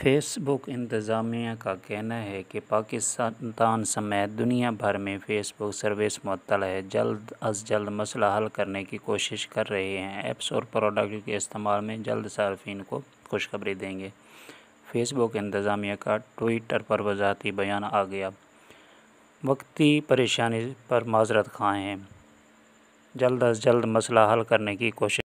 Facebook इंतज़ामिया का कहना है कि पाकिस्तान समेत दुनिया भर में फेसबुक सर्विस मअतल है जल्द अज जल्द मसला हल करने की कोशिश कर रहे हैं ऐप्स और प्रोडक्ट के इस्तेमाल में जल्द सार्फिन को खुशखबरी देंगे फेसबुक इंतज़ामिया का ट्विटर पर वजाती बयान आ गया वक्ती परेशानी पर माजरत खां हैं जल्द अज जल्द मसला हल करने की कोशिश